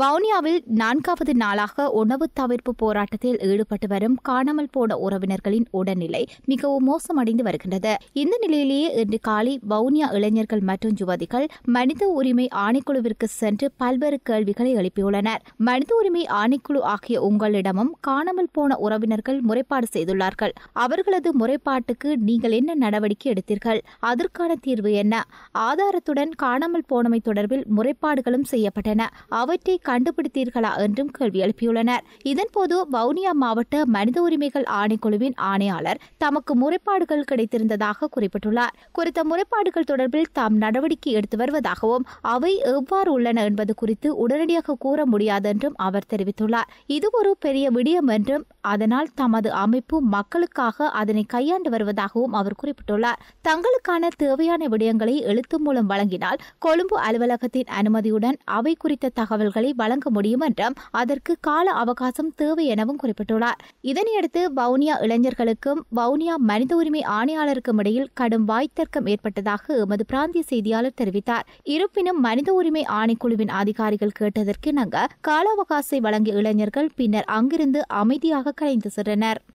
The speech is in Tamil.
வவுனியாவில் நான்காவது நாளாக உணவு தவிர்ப்பு போராட்டத்தில் ஈடுபட்டு வரும் காணாமல் போன உறவினர்களின் உடல்நிலை மிகவும் மோசமடைந்து வருகின்றது இந்த நிலையிலேயே இன்று காலை வவுனியா இளைஞர்கள் மற்றும் யுவதிகள் மனித உரிமை ஆணைக்குழுவிற்கு சென்று பல்வேறு கேள்விகளை எழுப்பியுள்ளனர் மனித உரிமை ஆணைக்குழு ஆகிய உங்களிடமும் காணாமல் போன உறவினர்கள் முறைப்பாடு செய்துள்ளார்கள் அவர்களது முறைப்பாட்டுக்கு நீங்கள் என்ன நடவடிக்கை எடுத்தீர்கள் அதற்கான தீர்வு என்ன ஆதாரத்துடன் காணாமல் போனமை தொடர்பில் முறைப்பாடுகளும் செய்யப்பட்டன அவற்றை கண்டுபிடித்தீர்களா என்றும் கேள்வி எழுப்பியுள்ளனர் இதன்போது வவுனியா மாவட்ட மனித உரிமைகள் ஆணைக்குழுவின் ஆணையாளர் தமக்கு முறைப்பாடுகள் கிடைத்திருந்ததாக குறிப்பிட்டுள்ளார் குறித்த முறைப்பாடுகள் தொடர்பில் தாம் நடவடிக்கை எடுத்து வருவதாகவும் அவை எவ்வாறு உள்ளன என்பது குறித்து உடனடியாக கூற முடியாது என்றும் அவர் தெரிவித்துள்ளார் இது ஒரு பெரிய விடயம் என்றும் அதனால் தமது அமைப்பு மக்களுக்காக அதனை கையாண்டு வருவதாகவும் அவர் குறிப்பிட்டுள்ளார் தங்களுக்கான தேவையான விடயங்களை எழுத்து மூலம் வழங்கினால் கொழும்பு அலுவலகத்தின் அனுமதியுடன் அவை குறித்த தகவல்களை வழங்க முடியும் என்றும் அதற்கு கால அவகாசம் தேவை எனவும் குறிப்பிட்டுள்ளார் இதனையடுத்து வவுனியா இளைஞர்களுக்கும் வவுனியா மனித உரிமை ஆணையாளருக்கும் இடையில் கடும் வாய்த்தர்க்கம் ஏற்பட்டதாக எமது பிராந்திய செய்தியாளர் தெரிவித்தார் இருப்பினும் மனித உரிமை ஆணைக்குழுவின் அதிகாரிகள் கேட்டதற்கு கேட்டதற்கிணங்க கால அவகாசத்தை வழங்கிய இளைஞர்கள் பின்னர் அங்கிருந்து அமைதியாக கலைந்து சென்றனர்